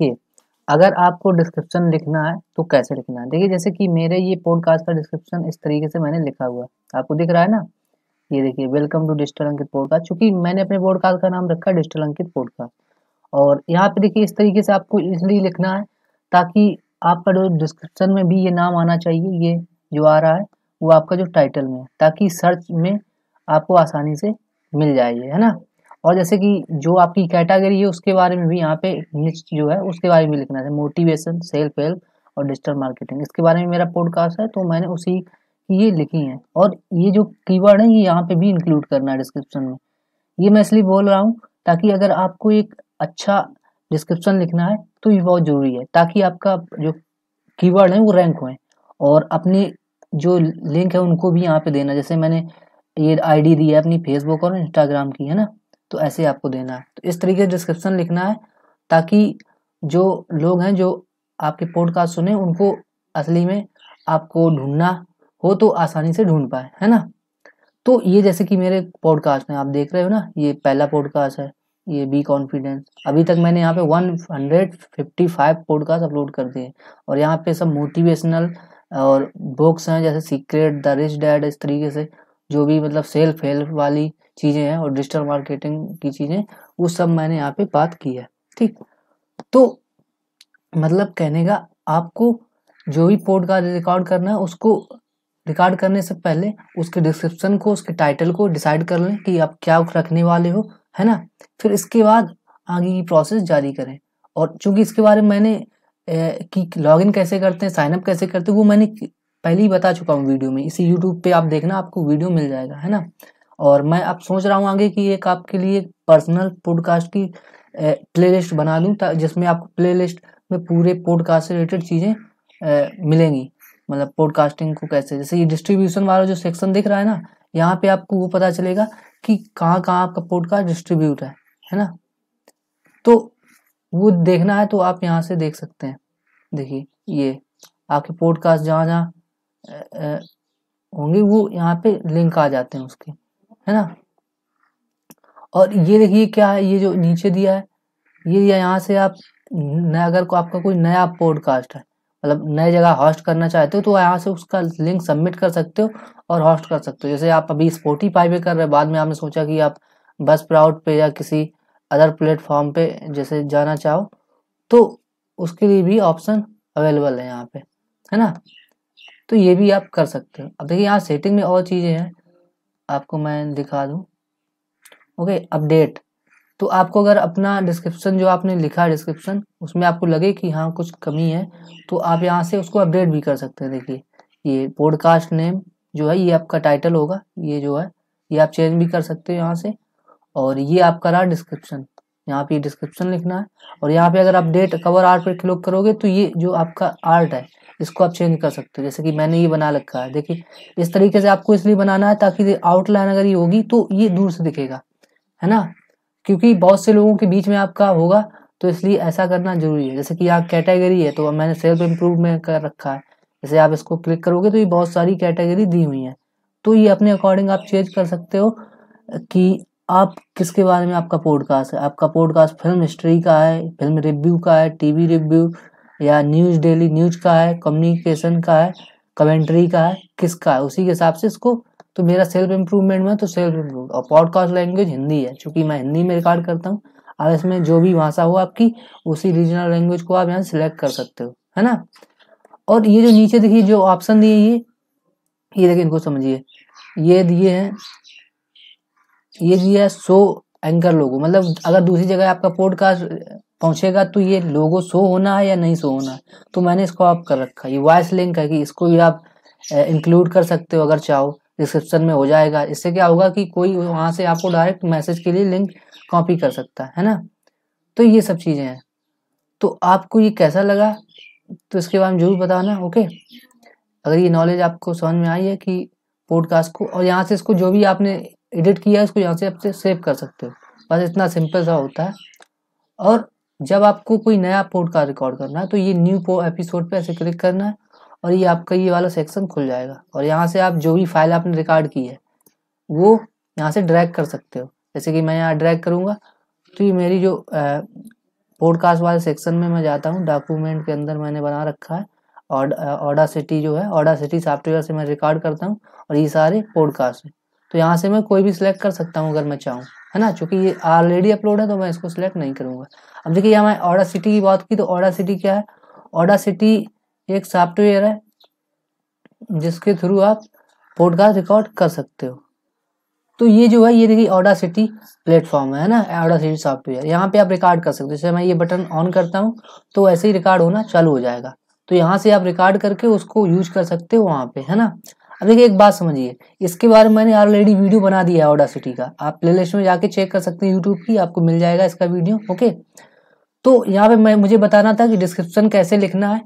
देखिए अगर आपको डिस्क्रिप्शन लिखना है तो कैसे लिखना है देखिए जैसे कि मेरे ये पॉडकास्ट का डिस्क्रिप्शन इस तरीके से मैंने लिखा हुआ है आपको दिख रहा है ना ये देखिए welcome to digital Ankit podcast चूंकि मैंने अपने पॉडकास्ट का नाम रखा है डिजिटल अंकित पॉडकास्ट और यहाँ पे देखिए इस तरीके से आपको इसलिए लिखना है ताकि आपका जो डिस्क्रिप्शन में भी ये नाम आना चाहिए ये जो आ रहा है वो आपका जो टाइटल में है ताकि सर्च में आपको आसानी से मिल जाए है ना और जैसे कि जो आपकी कैटेगरी है उसके बारे में भी यहाँ पे जो है उसके बारे में लिखना है मोटिवेशन सेल्फ हेल्प और डिजिटल मार्केटिंग इसके बारे में मेरा पॉडकास्ट है तो मैंने उसी ये लिखी है और ये जो कीवर्ड है ये यहाँ पे भी इंक्लूड करना है डिस्क्रिप्शन में ये मैं इसलिए बोल रहा हूँ ताकि अगर आपको एक अच्छा डिस्क्रिप्शन लिखना है तो ये बहुत ज़रूरी है ताकि आपका जो कीवर्ड है वो रैंक हुए और अपनी जो लिंक है उनको भी यहाँ पे देना जैसे मैंने ये आईडी दी है अपनी फेसबुक और इंस्टाग्राम की है ना तो ऐसे आपको देना है तो इस तरीके से डिस्क्रिप्शन लिखना है ताकि जो लोग हैं जो आपके पॉडकास्ट सुने उनको असली में आपको ढूंढना हो तो आसानी से ढूंढ पाए है ना तो ये जैसे कि मेरे पॉडकास्ट हैं आप देख रहे हो ना ये पहला पॉडकास्ट है ये बी कॉन्फिडेंस अभी तक मैंने यहाँ पे one hundred fifty five podcast upload कर दिए और यहाँ पे सब मोटिवेशनल और बुक्स हैं जैसे सीक्रेट द रिच डैड इस तरीके से जो भी मतलब सेल्फ हेल्प वाली चीज़ें हैं और डिजिटल मार्केटिंग की चीज़ें वो सब मैंने यहाँ पे बात की है ठीक तो मतलब कहने का आपको जो भी पॉडकास्ट रिकॉर्ड करना है उसको रिकॉर्ड करने से पहले उसके डिस्क्रिप्शन को उसके टाइटल को डिसाइड कर लें कि आप क्या रखने वाले हो है ना फिर इसके बाद आगे की प्रोसेस जारी करें और चूंकि इसके बारे में मैंने कि लॉगिन कैसे करते हैं साइनअप कैसे करते हैं वो मैंने पहले ही बता चुका हूँ वीडियो में इसी यूट्यूब पे आप देखना आपको वीडियो मिल जाएगा है ना और मैं अब सोच रहा हूँ आगे कि एक आपके लिए पर्सनल पॉडकास्ट की प्लेलिस्ट बना लूँ जिसमें आपको प्लेलिस्ट में पूरे पॉडकास्ट से रिलेटेड चीज़ें मिलेंगी मतलब पॉडकास्टिंग को कैसे जैसे ये डिस्ट्रीब्यूशन वाला जो सेक्शन दिख रहा है ना यहाँ पे आपको वो पता चलेगा कि कहाँ कहाँ आपका पॉडकास्ट डिस्ट्रीब्यूट है है ना तो वो देखना है तो आप यहाँ से देख सकते हैं देखिए ये आपके पॉडकास्ट जहाँ जहाँ होंगे वो यहाँ पे लिंक आ जाते हैं उसके है ना और ये देखिए क्या है ये जो नीचे दिया है ये दिया यहाँ से आप नया अगर को आपका कोई नया पॉडकास्ट है मतलब नए जगह हॉस्ट करना चाहते हो तो यहाँ से उसका लिंक सबमिट कर सकते हो और हॉस्ट कर सकते हो जैसे आप अभी स्पोटीफाई पे कर रहे बाद में आपने सोचा कि आप बस प्राउड पे या किसी अदर प्लेटफॉर्म पे जैसे जाना चाहो तो उसके लिए भी ऑप्शन अवेलेबल है यहाँ पे है ना तो ये भी आप कर सकते हो अब देखिए यहाँ सेटिंग में और चीज़ें हैं आपको मैं दिखा दूँ ओके अपडेट तो आपको अगर अपना डिस्क्रिप्शन जो आपने लिखा है डिस्क्रिप्शन उसमें आपको लगे कि हाँ कुछ कमी है तो आप यहाँ से उसको अपडेट भी कर सकते हैं देखिए ये पॉडकास्ट नेम जो है ये आपका टाइटल होगा ये जो है ये आप चेंज भी कर सकते हो यहाँ से और ये आपका रहा डिस्क्रिप्शन यहाँ पे डिस्क्रिप्शन लिखना है और यहाँ पे अगर आप डेट कवर आर्ट पर क्लिक करोगे तो ये जो आपका आर्ट है इसको आप चेंज कर सकते हो जैसे कि मैंने ये बना रखा है देखिए इस तरीके से आपको इसलिए बनाना है ताकि आउटलाइन अगर ये होगी तो ये दूर से दिखेगा है ना क्योंकि बहुत से लोगों के बीच में आपका होगा तो इसलिए ऐसा करना जरूरी है जैसे कि यहाँ कैटेगरी है तो मैंने सेल्फ इम्प्रूव में कर रखा है जैसे आप इसको क्लिक करोगे तो ये बहुत सारी कैटेगरी दी हुई है तो ये अपने अकॉर्डिंग आप चेंज कर सकते हो कि आप किसके बारे में आपका पॉडकास्ट है आपका पॉडकास्ट फिल्म हिस्ट्री का है फिल्म रिव्यू का है टीवी रिव्यू या न्यूज़ डेली न्यूज का है कम्युनिकेशन का है कमेंट्री का है किसका है उसी के हिसाब से इसको तो मेरा सेल्फ इम्प्रूवमेंट में तो सेल्फ इम्प्रूव और पॉडकास्ट लैंग्वेज हिंदी है चूँकि मैं हिंदी में रिकॉर्ड करता हूँ अब इसमें जो भी भाषा हो आपकी उसी रीजनल लैंग्वेज को आप यहाँ सेलेक्ट कर सकते हो है ना और ये जो नीचे देखिए जो ऑप्शन दिए ये ये देखिए इनको समझिए ये दिए हैं ये है सो एंकर लोगो मतलब अगर दूसरी जगह आपका पॉडकास्ट पहुंचेगा तो ये लोगो शो होना है या नहीं शो होना है तो मैंने इसको आप कर रखा ये वॉइस लिंक है कि इसको भी आप इंक्लूड कर सकते हो अगर चाहो डिस्क्रिप्शन में हो जाएगा इससे क्या होगा कि कोई वहाँ से आपको डायरेक्ट मैसेज के लिए लिंक कॉपी कर सकता है ना तो ये सब चीज़ें हैं तो आपको ये कैसा लगा तो इसके बारे में जरूर बताना ओके अगर ये नॉलेज आपको समझ में आई है कि पॉडकास्ट को और यहाँ से इसको जो भी आपने एडिट किया है उसको यहाँ से आप सेव कर सकते हो बस इतना सिंपल सा होता है और जब आपको कोई नया पॉडकास्ट रिकॉर्ड करना है तो ये न्यू एपिसोड पे ऐसे क्लिक करना है और ये आपका ये वाला सेक्शन खुल जाएगा और यहाँ से आप जो भी फाइल आपने रिकॉर्ड की है वो यहाँ से ड्रैग कर सकते हो जैसे कि मैं यहाँ ड्रैग करूँगा तो ये मेरी जो पॉडकास्ट वाले सेक्शन में मैं जाता हूँ डॉक्यूमेंट के अंदर मैंने बना रखा है और ऑडा सिटी जो है ऑडा सिटी सॉफ्टवेयर से मैं रिकॉर्ड करता हूँ और ये सारे पॉडकास्ट हैं तो यहाँ से मैं कोई भी सिलेक्ट कर सकता हूँ अगर मैं चाहूँ है ना चूँकि ये ऑलरेडी अपलोड है तो मैं इसको सिलेक्ट नहीं करूँगा अब देखिए यहाँ मैं ऑडा सिटी की बात की तो ऑडा सिटी क्या है ऑडा सिटी एक सॉफ्टवेयर है जिसके थ्रू आप पॉडकास्ट रिकॉर्ड कर सकते हो तो ये जो है ये देखिए ऑडा सिटी प्लेटफॉर्म है ना ऑडा सिटी सॉफ्टवेयर यहाँ पे आप रिकॉर्ड कर सकते हो जैसे मैं ये बटन ऑन करता हूँ तो ऐसे ही रिकॉर्ड होना चालू हो जाएगा तो यहाँ से आप रिकॉर्ड करके उसको यूज कर सकते हो वहाँ पे है ना अब देखिए एक बात समझिए इसके बारे में मैंने ऑलरेडी वीडियो बना दिया है ऑडासिटी का आप प्लेलिस्ट में जाके चेक कर सकते हैं यूट्यूब की आपको मिल जाएगा इसका वीडियो ओके तो यहाँ पे मैं मुझे बताना था कि डिस्क्रिप्शन कैसे लिखना है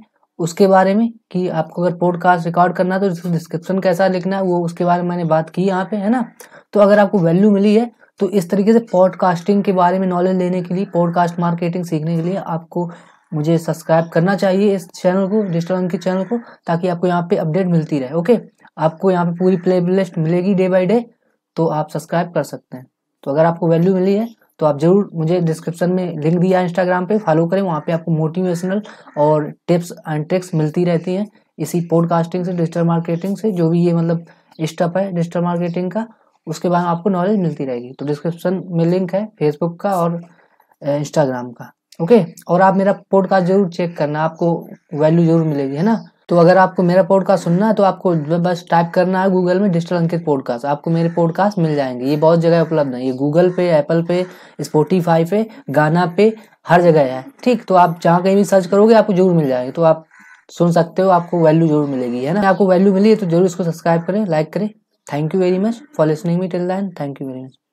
उसके बारे में कि आपको अगर पॉडकास्ट रिकॉर्ड करना है तो डिस्क्रिप्शन कैसा लिखना है वो उसके बारे में मैंने बात की यहाँ पे है ना तो अगर आपको वैल्यू मिली है तो इस तरीके से पॉडकास्टिंग के बारे में नॉलेज लेने के लिए पॉडकास्ट मार्केटिंग सीखने के लिए आपको मुझे सब्सक्राइब करना चाहिए इस चैनल को डिजिटल अंक के चैनल को ताकि आपको यहाँ पे अपडेट मिलती रहे ओके आपको यहाँ पे पूरी प्ले लिस्ट मिलेगी डे बाई डे तो आप सब्सक्राइब कर सकते हैं तो अगर आपको वैल्यू मिली है तो आप जरूर मुझे डिस्क्रिप्शन में लिंक दिया है इंस्टाग्राम पे फॉलो करें वहाँ पे आपको मोटिवेशनल और टिप्स एंड ट्रिक्स मिलती रहती हैं इसी पॉडकास्टिंग से डिजिटल मार्केटिंग से जो भी ये मतलब स्टप है डिजिटल मार्केटिंग का उसके बाद आपको नॉलेज मिलती रहेगी तो डिस्क्रिप्शन में लिंक है फेसबुक का और इंस्टाग्राम eh, का ओके और आप मेरा पॉडकास्ट जरूर चेक करना आपको वैल्यू जरूर मिलेगी है ना तो अगर आपको मेरा पॉडकास्ट सुनना है तो आपको बस टाइप करना है गूगल में डिजिटल अंकित पॉडकास्ट आपको मेरे पॉडकास्ट मिल जाएंगे ये बहुत जगह उपलब्ध है ये गूगल पे एप्पल पे स्पोटीफाई पे गाना पे हर जगह है ठीक तो आप जहाँ कहीं भी सर्च करोगे आपको जरूर मिल जाएंगे तो आप सुन सकते हो आपको वैल्यू जरूर मिलेगी है ना आपको वैल्यू मिली है तो जरूर इसको सब्सक्राइब करें लाइक करें thank you very much for listening me till then thank you very much